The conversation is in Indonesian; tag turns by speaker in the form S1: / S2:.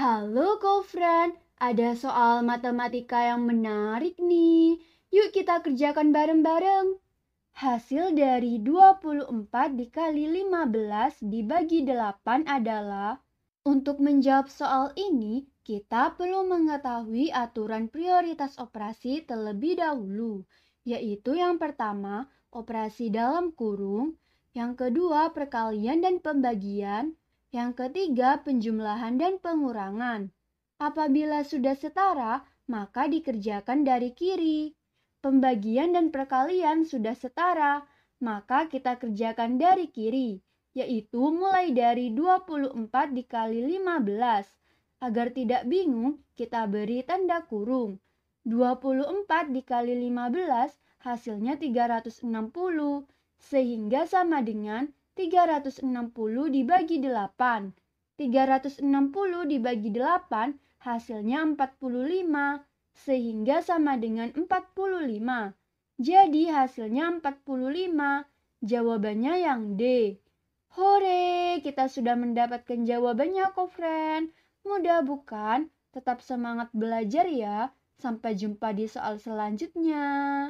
S1: Halo Kofran, ada soal matematika yang menarik nih. Yuk kita kerjakan bareng-bareng. Hasil dari 24 dikali 15 dibagi 8 adalah untuk menjawab soal ini, kita perlu mengetahui aturan prioritas operasi terlebih dahulu, yaitu yang pertama, operasi dalam kurung, yang kedua, perkalian dan pembagian, yang ketiga, penjumlahan dan pengurangan. Apabila sudah setara, maka dikerjakan dari kiri. Pembagian dan perkalian sudah setara, maka kita kerjakan dari kiri, yaitu mulai dari 24 dikali 15. Agar tidak bingung, kita beri tanda kurung. 24 dikali 15 hasilnya 360, sehingga sama dengan 360 dibagi 8. 360 dibagi 8 hasilnya 45 sehingga sama dengan 45. Jadi hasilnya 45. Jawabannya yang D. Hore, kita sudah mendapatkan jawabannya kok, friend. Mudah bukan? Tetap semangat belajar ya. Sampai jumpa di soal selanjutnya.